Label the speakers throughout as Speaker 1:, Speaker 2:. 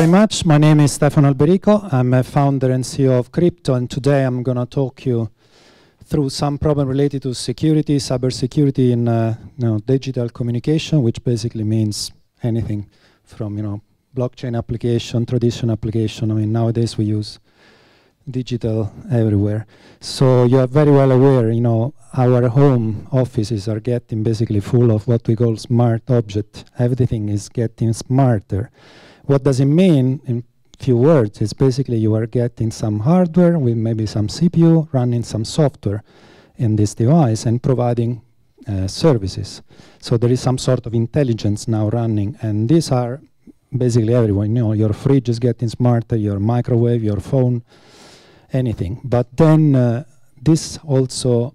Speaker 1: very much. My name is Stefano Alberico. I'm a founder and CEO of Crypto, and today I'm going to talk you through some problem related to security, cybersecurity in uh, you know, digital communication, which basically means anything from you know blockchain application, traditional application. I mean, nowadays we use digital everywhere. So you are very well aware, you know, our home offices are getting basically full of what we call smart object. Everything is getting smarter. What does it mean in few words? It's basically you are getting some hardware with maybe some CPU running some software in this device and providing uh, services. So there is some sort of intelligence now running, and these are basically everyone. You know, your fridge is getting smarter, your microwave, your phone, anything. But then uh, this also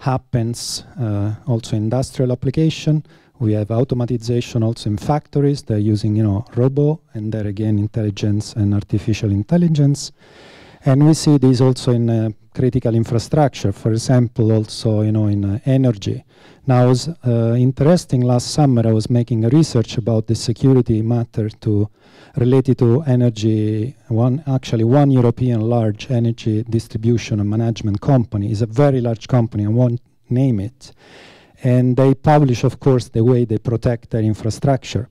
Speaker 1: happens uh, also industrial application we have automatization also in factories. They're using, you know, robo and there again intelligence and artificial intelligence. And we see this also in uh, critical infrastructure, for example, also you know in uh, energy. Now, was uh, interesting last summer. I was making a research about the security matter to related to energy. One actually one European large energy distribution and management company is a very large company. I won't name it and they publish, of course, the way they protect their infrastructure.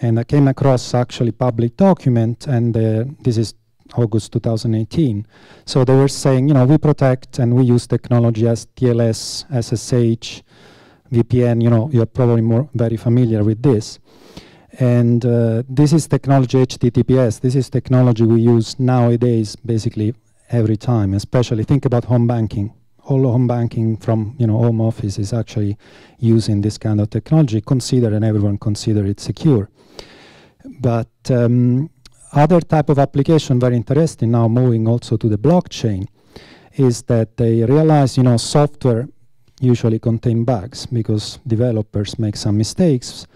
Speaker 1: And I came across actually public document, and uh, this is August 2018. So they were saying, you know, we protect and we use technology as TLS, SSH, VPN. You know, you're probably more very familiar with this. And uh, this is technology HTTPS. This is technology we use nowadays, basically every time. Especially think about home banking all home banking from you know home office is actually using this kind of technology. Consider and everyone consider it secure. But um, other type of application very interesting now moving also to the blockchain is that they realize you know software usually contain bugs because developers make some mistakes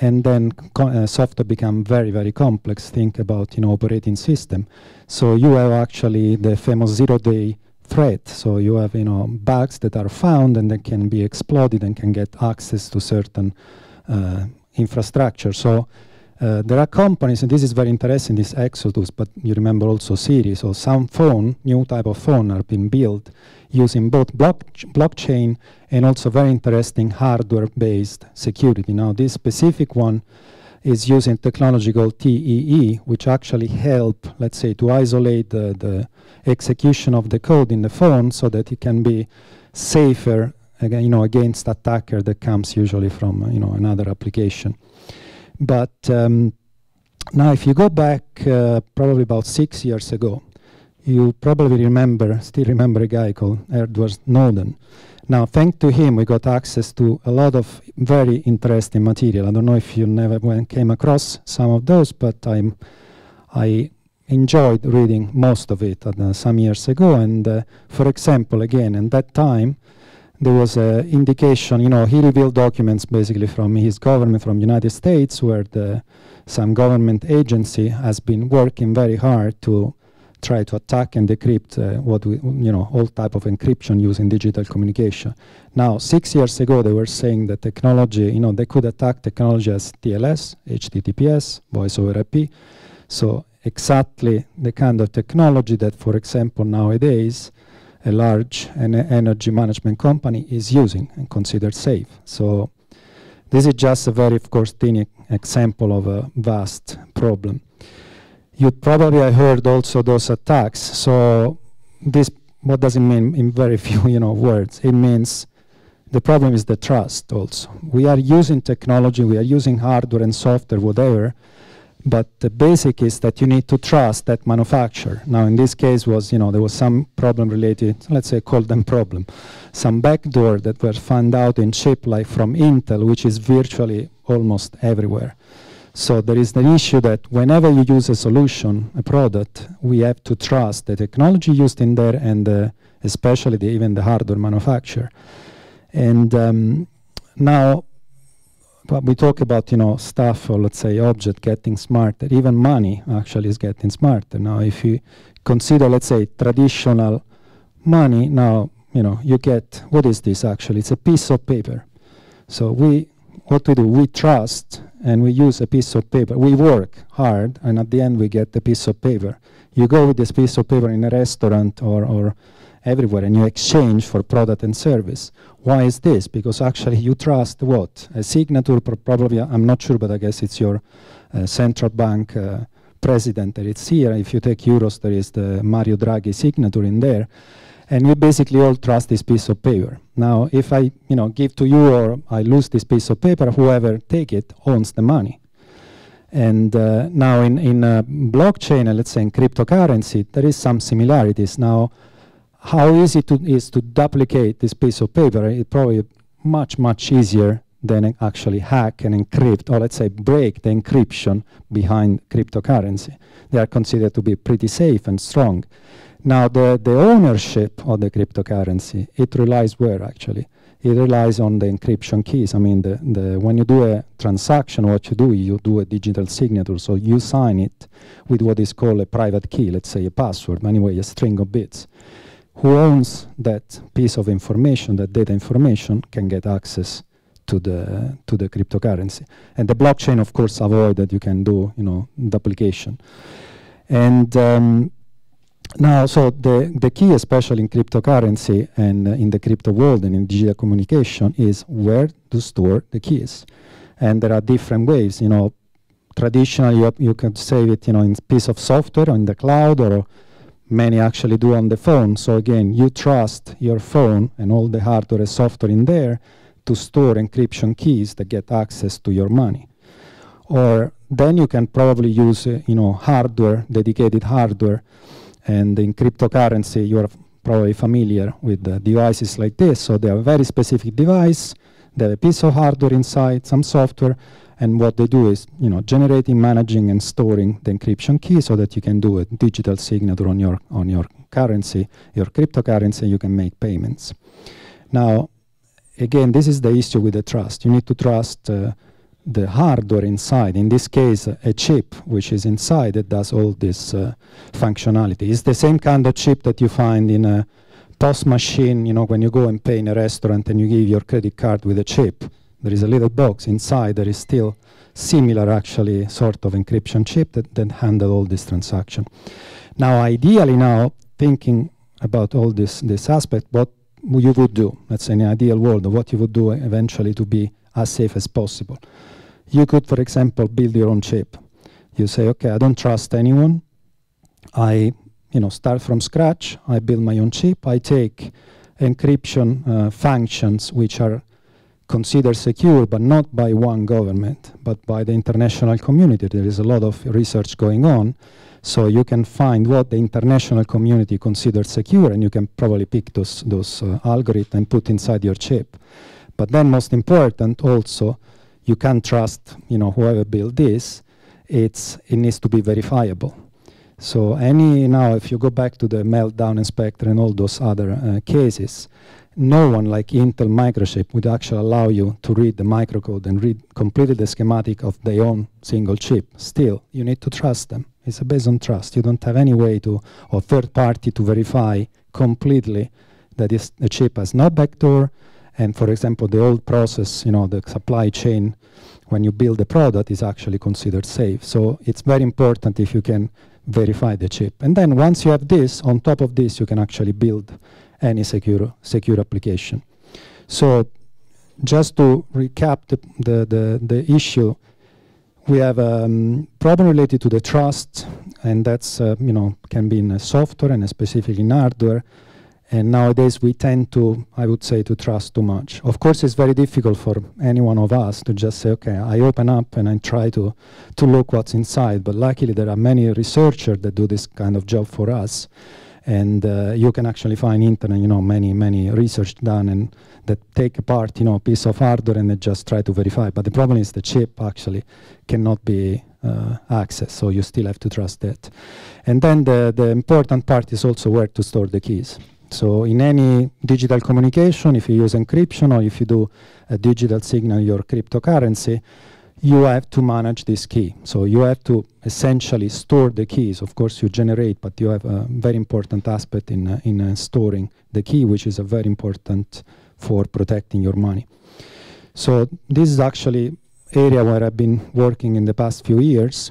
Speaker 1: and then uh, software become very very complex think about you know operating system so you have actually the famous zero day threat. So you have you know bugs that are found and that can be exploited and can get access to certain uh, infrastructure. So uh, there are companies, and this is very interesting, this Exodus, but you remember also Siri. So some phone, new type of phone, are being built using both block blockchain and also very interesting hardware-based security. Now this specific one is using technology called TEE, which actually help, let's say, to isolate the, the execution of the code in the phone so that it can be safer, again, you know, against attacker that comes usually from, you know, another application. But um, now, if you go back uh, probably about six years ago, you probably remember, still remember a guy called Edward Snowden now, thanks to him, we got access to a lot of very interesting material. I don't know if you never came across some of those, but I'm, I enjoyed reading most of it uh, some years ago. And uh, for example, again, in that time, there was an indication, you know, he revealed documents basically from his government, from United States, where the, some government agency has been working very hard to try to attack and decrypt uh, what we, you know, all type of encryption using digital communication. Now, six years ago, they were saying that technology, you know, they could attack technology as TLS, HTTPS, voice over IP. So exactly the kind of technology that, for example, nowadays, a large an energy management company is using and considered safe. So this is just a very, of course, tiny example of a vast problem you probably I heard also those attacks. So this, what does it mean in very few you know, words? It means the problem is the trust also. We are using technology, we are using hardware and software, whatever, but the basic is that you need to trust that manufacturer. Now, in this case, was you know there was some problem related, let's say, call them problem, some backdoor that were found out in chip, like from Intel, which is virtually almost everywhere. So there is the issue that whenever you use a solution, a product, we have to trust the technology used in there and uh, especially the, even the hardware manufacturer. And um, now we talk about you know stuff or let's say object getting smarter even money actually is getting smarter now if you consider let's say traditional money now you know you get what is this actually it's a piece of paper so we what we do, we trust and we use a piece of paper. We work hard and at the end we get a piece of paper. You go with this piece of paper in a restaurant or, or everywhere and you exchange for product and service. Why is this? Because actually you trust what? A signature, probably, I'm not sure, but I guess it's your uh, central bank uh, president that it's here. If you take euros, there is the Mario Draghi signature in there and we basically all trust this piece of paper. Now, if I you know give to you or I lose this piece of paper, whoever take it owns the money. And uh, now in in a blockchain, let's say in cryptocurrency, there is some similarities. Now, how easy to, is to duplicate this piece of paper? It's probably much much easier than actually hack and encrypt, or let's say break the encryption behind cryptocurrency. They are considered to be pretty safe and strong. Now, the, the ownership of the cryptocurrency, it relies where actually? It relies on the encryption keys. I mean, the, the, when you do a transaction, what you do, you do a digital signature. So you sign it with what is called a private key, let's say a password, anyway, a string of bits. Who owns that piece of information, that data information, can get access to the to the cryptocurrency. And the blockchain, of course, avoid that you can do, you know, duplication. And um, now, so the, the key, especially in cryptocurrency and uh, in the crypto world and in digital communication, is where to store the keys. And there are different ways. You know, traditionally you, you can save it, you know, in piece of software or in the cloud, or many actually do on the phone. So again, you trust your phone and all the hardware and software in there to store encryption keys that get access to your money. Or then you can probably use, uh, you know, hardware, dedicated hardware and in cryptocurrency, you're probably familiar with uh, devices like this. So they are very specific device. They have a piece of hardware inside, some software, and what they do is, you know, generating, managing, and storing the encryption key so that you can do a digital signature on your on your currency, your cryptocurrency. You can make payments. Now, again, this is the issue with the trust. You need to trust. Uh, the hardware inside, in this case a chip which is inside that does all this uh, functionality. It's the same kind of chip that you find in a POS machine, you know, when you go and pay in a restaurant and you give your credit card with a chip. There is a little box inside that is still similar actually sort of encryption chip that, that handle all this transaction. Now ideally now thinking about all this this aspect, what you would do, let's say in an ideal world, what you would do eventually to be as safe as possible. You could, for example, build your own chip. You say, okay, I don't trust anyone. I you know, start from scratch. I build my own chip. I take encryption uh, functions which are considered secure, but not by one government, but by the international community. There is a lot of research going on. So you can find what the international community considers secure, and you can probably pick those, those uh, algorithms and put inside your chip. But then most important also, you can't trust you know whoever built this it's it needs to be verifiable so any now if you go back to the meltdown inspector and all those other uh, cases no one like Intel Microchip would actually allow you to read the microcode and read completely the schematic of their own single chip. Still, you need to trust them. It's based on trust. You don't have any way to, or third party to verify completely that this, the chip has no backdoor, and for example, the old process, you know, the supply chain, when you build a product, is actually considered safe. So it's very important if you can verify the chip. And then once you have this, on top of this, you can actually build any secure secure application. So just to recap the, the, the, the issue, we have a um, problem related to the trust, and that's, uh, you know, can be in software and specifically in hardware. And nowadays we tend to, I would say, to trust too much. Of course, it's very difficult for any one of us to just say, okay, I open up and I try to, to look what's inside. But luckily, there are many researchers that do this kind of job for us. And uh, you can actually find internet, you know, many, many research done and that take apart, you know, a piece of hardware and they just try to verify. But the problem is the chip actually cannot be uh, so you still have to trust that. And then the, the important part is also where to store the keys. So in any digital communication, if you use encryption or if you do a digital signal, your cryptocurrency, you have to manage this key. So you have to essentially store the keys. Of course, you generate, but you have a very important aspect in, uh, in uh, storing the key, which is a very important for protecting your money. So this is actually area where I've been working in the past few years.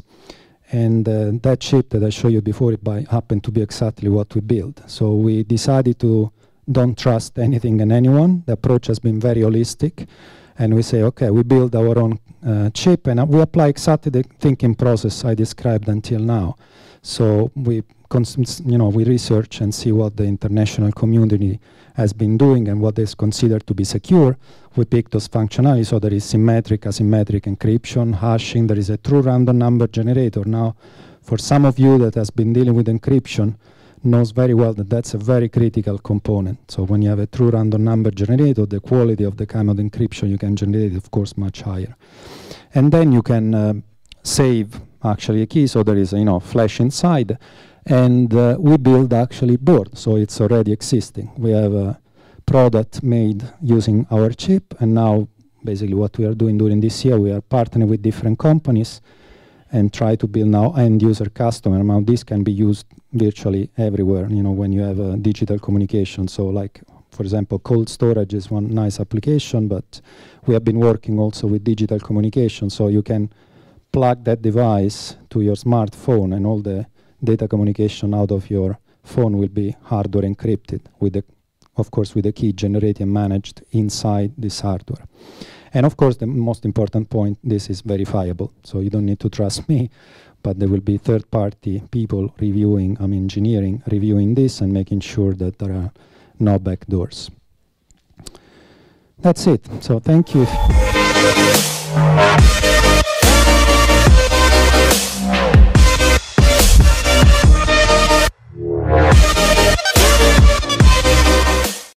Speaker 1: And uh, that chip that I showed you before, it by, happened to be exactly what we built. So we decided to don't trust anything and anyone. The approach has been very holistic. And we say, okay, we build our own uh, chip and uh, we apply exactly the thinking process I described until now. So we, you know, we research and see what the international community has been doing and what is considered to be secure we pick those functionalities. So there is symmetric, asymmetric encryption, hashing. There is a true random number generator. Now, for some of you that has been dealing with encryption, knows very well that that's a very critical component. So when you have a true random number generator, the quality of the kind of encryption you can generate, of course, much higher. And then you can uh, save actually a key. So there is, you know, flash inside. And uh, we build actually board, so it's already existing. We have a product made using our chip, and now basically what we are doing during this year, we are partnering with different companies and try to build now end user customer. Now this can be used virtually everywhere, you know, when you have a digital communication. So like, for example, cold storage is one nice application, but we have been working also with digital communication. So you can plug that device to your smartphone and all the data communication out of your phone will be hardware encrypted with the of course with the key generated and managed inside this hardware and of course the most important point this is verifiable so you don't need to trust me but there will be third party people reviewing i mean engineering reviewing this and making sure that there are no backdoors that's it so thank you